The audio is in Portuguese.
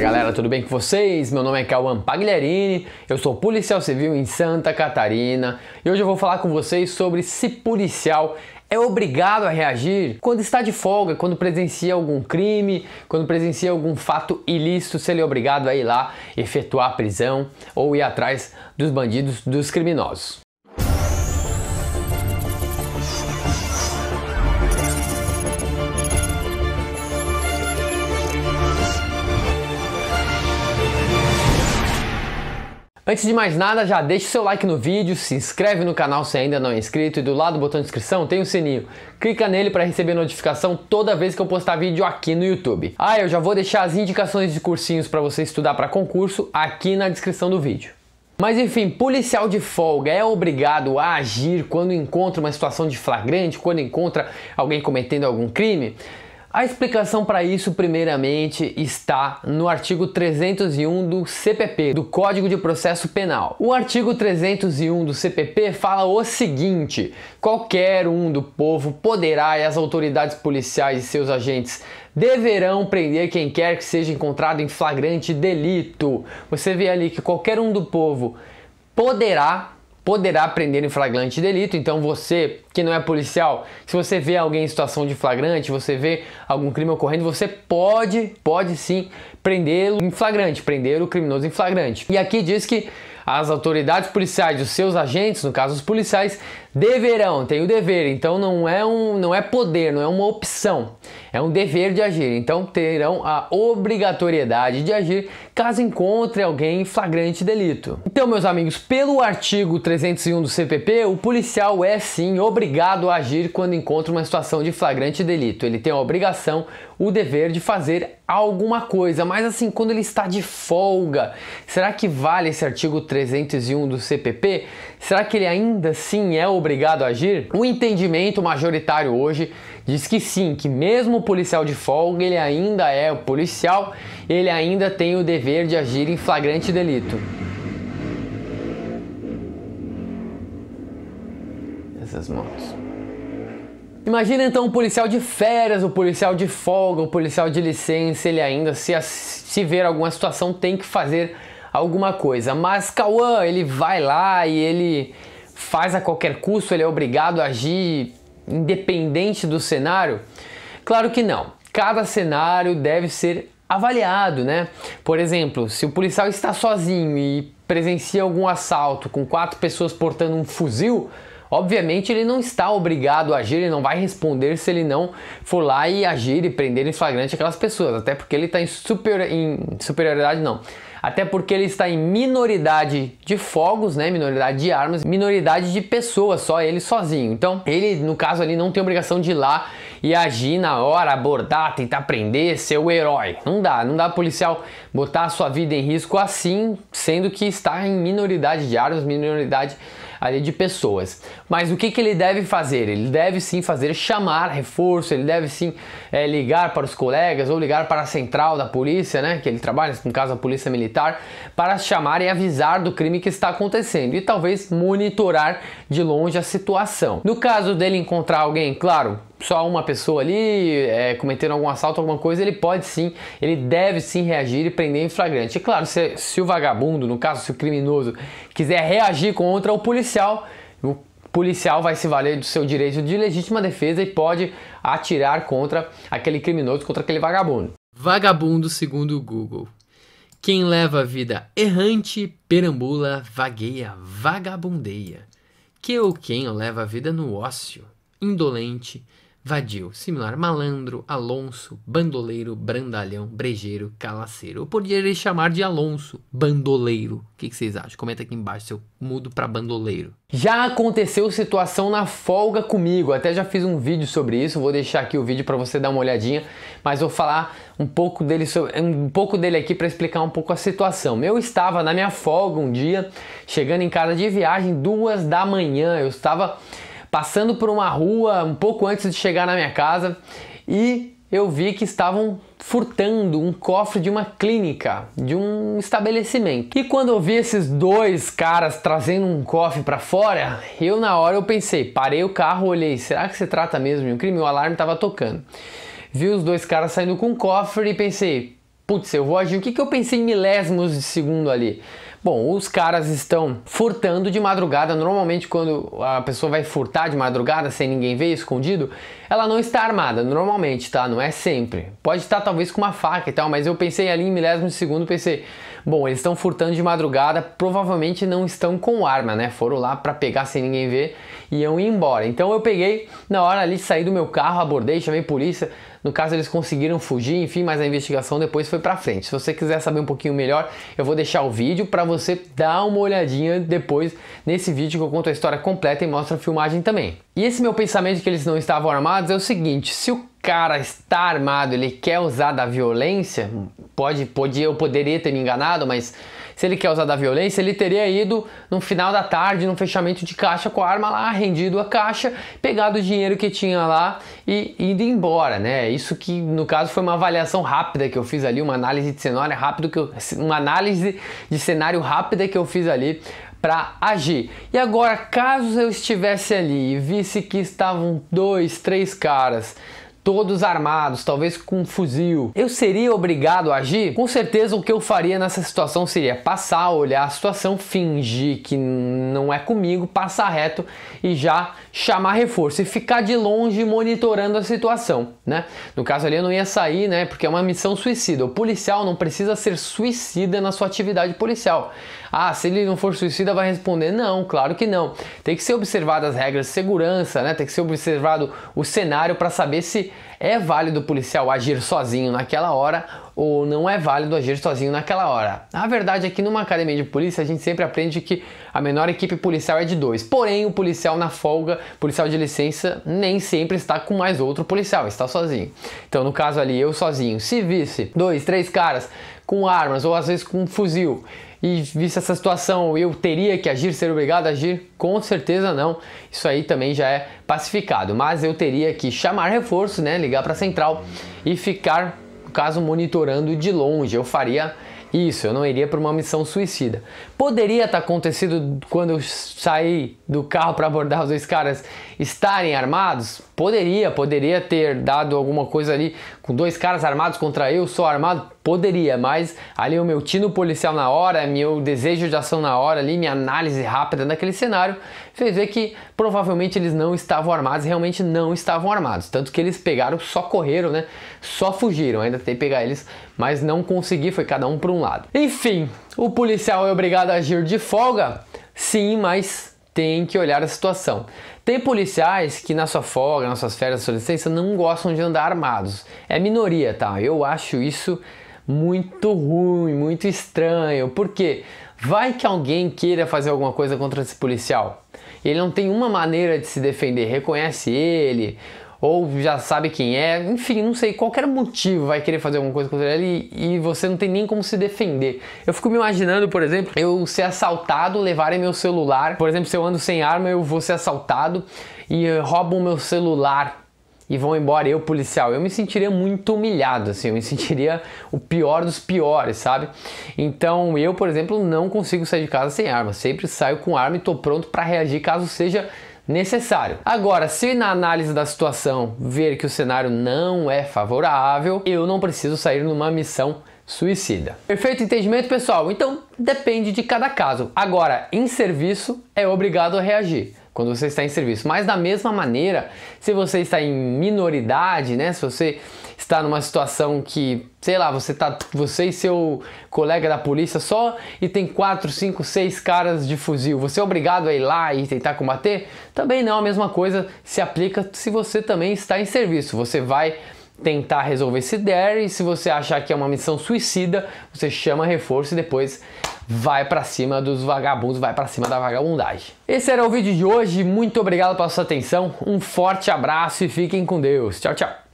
galera, tudo bem com vocês? Meu nome é Cauan Pagliarini, eu sou policial civil em Santa Catarina e hoje eu vou falar com vocês sobre se policial é obrigado a reagir quando está de folga, quando presencia algum crime, quando presencia algum fato ilícito, se ele é obrigado a ir lá efetuar a prisão ou ir atrás dos bandidos, dos criminosos. Antes de mais nada, já deixa o seu like no vídeo, se inscreve no canal se ainda não é inscrito e do lado do botão de inscrição tem o um sininho. Clica nele para receber notificação toda vez que eu postar vídeo aqui no YouTube. Ah, eu já vou deixar as indicações de cursinhos para você estudar para concurso aqui na descrição do vídeo. Mas enfim, policial de folga é obrigado a agir quando encontra uma situação de flagrante, quando encontra alguém cometendo algum crime? A explicação para isso, primeiramente, está no artigo 301 do CPP, do Código de Processo Penal. O artigo 301 do CPP fala o seguinte: qualquer um do povo poderá e as autoridades policiais e seus agentes deverão prender quem quer que seja encontrado em flagrante delito. Você vê ali que qualquer um do povo poderá poderá prender em flagrante delito, então você que não é policial, se você vê alguém em situação de flagrante, você vê algum crime ocorrendo, você pode, pode sim prendê-lo em flagrante, prender o criminoso em flagrante. E aqui diz que as autoridades policiais, os seus agentes, no caso os policiais, deverão, tem o dever, então não é um não é poder, não é uma opção, é um dever de agir. Então terão a obrigatoriedade de agir caso encontre alguém em flagrante delito. Então, meus amigos, pelo artigo 301 do CPP, o policial é sim obrigado obrigado a agir quando encontra uma situação de flagrante delito. Ele tem a obrigação, o dever de fazer alguma coisa, mas assim, quando ele está de folga, será que vale esse artigo 301 do CPP? Será que ele ainda sim é obrigado a agir? O entendimento majoritário hoje diz que sim, que mesmo o policial de folga, ele ainda é policial, ele ainda tem o dever de agir em flagrante delito. essas motos. Imagina então um policial de férias, um policial de folga, um policial de licença, ele ainda se, se ver alguma situação tem que fazer alguma coisa. Mas Cauã, ele vai lá e ele faz a qualquer custo, ele é obrigado a agir independente do cenário? Claro que não. Cada cenário deve ser avaliado, né? Por exemplo, se o policial está sozinho e presencia algum assalto com quatro pessoas portando um fuzil, Obviamente ele não está obrigado a agir, ele não vai responder se ele não for lá e agir e prender em flagrante aquelas pessoas, até porque ele está em, super, em superioridade não. Até porque ele está em minoridade de fogos, né? Minoridade de armas, minoridade de pessoas, só ele sozinho. Então, ele, no caso ali, não tem obrigação de ir lá e agir na hora, abordar, tentar prender, ser o herói. Não dá, não dá policial botar a sua vida em risco assim, sendo que está em minoridade de armas, minoridade ali de pessoas. Mas o que, que ele deve fazer? Ele deve sim fazer chamar reforço, ele deve sim é, ligar para os colegas ou ligar para a central da polícia, né? Que ele trabalha, no caso a polícia militar, para chamar e avisar do crime que está acontecendo e talvez monitorar de longe a situação. No caso dele encontrar alguém, claro, só uma pessoa ali é, cometendo algum assalto, alguma coisa, ele pode sim, ele deve sim reagir e prender em flagrante. E claro, se, se o vagabundo, no caso, se o criminoso, quiser reagir contra o policial, o policial vai se valer do seu direito de legítima defesa e pode atirar contra aquele criminoso, contra aquele vagabundo. Vagabundo, segundo o Google. Quem leva a vida errante, perambula, vagueia, vagabundeia. Que ou quem leva a vida no ócio, indolente, vadio, similar, malandro, Alonso, bandoleiro, brandalhão, brejeiro, calaceiro. Eu poderia chamar de Alonso, bandoleiro. O que, que vocês acham? Comenta aqui embaixo se eu mudo para bandoleiro. Já aconteceu situação na folga comigo, até já fiz um vídeo sobre isso, vou deixar aqui o vídeo para você dar uma olhadinha, mas vou falar um pouco dele, sobre, um pouco dele aqui para explicar um pouco a situação. Eu estava na minha folga um dia, chegando em casa de viagem, duas da manhã, eu estava passando por uma rua um pouco antes de chegar na minha casa e eu vi que estavam furtando um cofre de uma clínica, de um estabelecimento. E quando eu vi esses dois caras trazendo um cofre para fora, eu na hora eu pensei, parei o carro, olhei, será que se trata mesmo de um crime? O alarme estava tocando. Vi os dois caras saindo com um cofre e pensei, putz, eu vou agir. O que, que eu pensei em milésimos de segundo ali? Bom, os caras estão furtando de madrugada. Normalmente, quando a pessoa vai furtar de madrugada sem ninguém ver, escondido, ela não está armada. Normalmente, tá? Não é sempre. Pode estar talvez com uma faca e tal, mas eu pensei ali em milésimos de segundo, pensei, bom, eles estão furtando de madrugada, provavelmente não estão com arma, né? Foram lá para pegar sem ninguém ver e iam embora. Então eu peguei na hora ali, saí do meu carro, abordei, chamei polícia. No caso, eles conseguiram fugir, enfim, mas a investigação depois foi para frente. Se você quiser saber um pouquinho melhor, eu vou deixar o vídeo para você dar uma olhadinha depois nesse vídeo que eu conto a história completa e mostro a filmagem também. E esse meu pensamento de que eles não estavam armados é o seguinte: se o cara está armado, ele quer usar da violência, pode, pode eu poderia ter me enganado, mas se ele quer usar da violência, ele teria ido no final da tarde, num fechamento de caixa com a arma lá, rendido a caixa, pegado o dinheiro que tinha lá e ido embora, né? Isso que no caso foi uma avaliação rápida que eu fiz ali, uma análise de cenário rápido que eu, uma análise de cenário rápida que eu fiz ali para agir. E agora, caso eu estivesse ali e visse que estavam dois, três caras todos armados, talvez com um fuzil. Eu seria obrigado a agir? Com certeza o que eu faria nessa situação seria passar, olhar a situação, fingir que não é comigo, passar reto e já chamar reforço e ficar de longe monitorando a situação, né? No caso ali eu não ia sair, né? Porque é uma missão suicida. O policial não precisa ser suicida na sua atividade policial. Ah, se ele não for suicida vai responder não, claro que não. Tem que ser observadas as regras de segurança, né? Tem que ser observado o cenário para saber se é válido o policial agir sozinho naquela hora ou não é válido agir sozinho naquela hora? A verdade é que numa academia de polícia a gente sempre aprende que a menor equipe policial é de dois. Porém, o policial na folga, policial de licença, nem sempre está com mais outro policial, está sozinho. Então, no caso ali, eu sozinho. Se visse dois, três caras com armas ou às vezes com um fuzil e vista essa situação, eu teria que agir, ser obrigado a agir? Com certeza não. Isso aí também já é pacificado. Mas eu teria que chamar reforço, né? Ligar para a central e ficar, caso, monitorando de longe. Eu faria isso, eu não iria para uma missão suicida. Poderia ter tá acontecido quando eu saí do carro para abordar os dois caras estarem armados? Poderia, poderia ter dado alguma coisa ali com dois caras armados contra eu, só armado? Poderia, mas ali o meu tino policial na hora, meu desejo de ação na hora ali, minha análise rápida daquele cenário, fez ver que provavelmente eles não estavam armados, realmente não estavam armados. Tanto que eles pegaram, só correram, né? Só fugiram, ainda tentei pegar eles, mas não consegui, foi cada um para um um lado. Enfim, o policial é obrigado a agir de folga? Sim, mas tem que olhar a situação. Tem policiais que na sua folga, nas suas férias, na sua licença, não gostam de andar armados. É minoria, tá? Eu acho isso muito ruim, muito estranho. porque Vai que alguém queira fazer alguma coisa contra esse policial. Ele não tem uma maneira de se defender, reconhece ele, ou já sabe quem é, enfim, não sei, qualquer motivo vai querer fazer alguma coisa contra ele e, você não tem nem como se defender. Eu fico me imaginando, por exemplo, eu ser assaltado, levarem meu celular, por exemplo, se eu ando sem arma, eu vou ser assaltado e eh, roubam meu celular e vão embora, eu policial, eu me sentiria muito humilhado, assim, eu me sentiria o pior dos piores, sabe? Então eu, por exemplo, não consigo sair de casa sem arma, sempre saio com arma e tô pronto para reagir caso seja necessário. Agora, se na análise da situação ver que o cenário não é favorável, eu não preciso sair numa missão suicida. Perfeito entendimento, pessoal? Então, depende de cada caso. Agora, em serviço, é obrigado a reagir quando você está em serviço. Mas da mesma maneira, se você está em minoridade, né? Se você está numa situação que, sei lá, você tá você e seu colega da polícia só e tem quatro, cinco, seis caras de fuzil, você é obrigado a ir lá e tentar combater? Também não, é a mesma coisa se aplica se você também está em serviço. Você vai tentar resolver se der e se você achar que é uma missão suicida, você chama reforço e depois vai para cima dos vagabundos, vai para cima da vagabundagem. Esse era o vídeo de hoje, muito obrigado pela sua atenção, um forte abraço e fiquem com Deus. Tchau, tchau.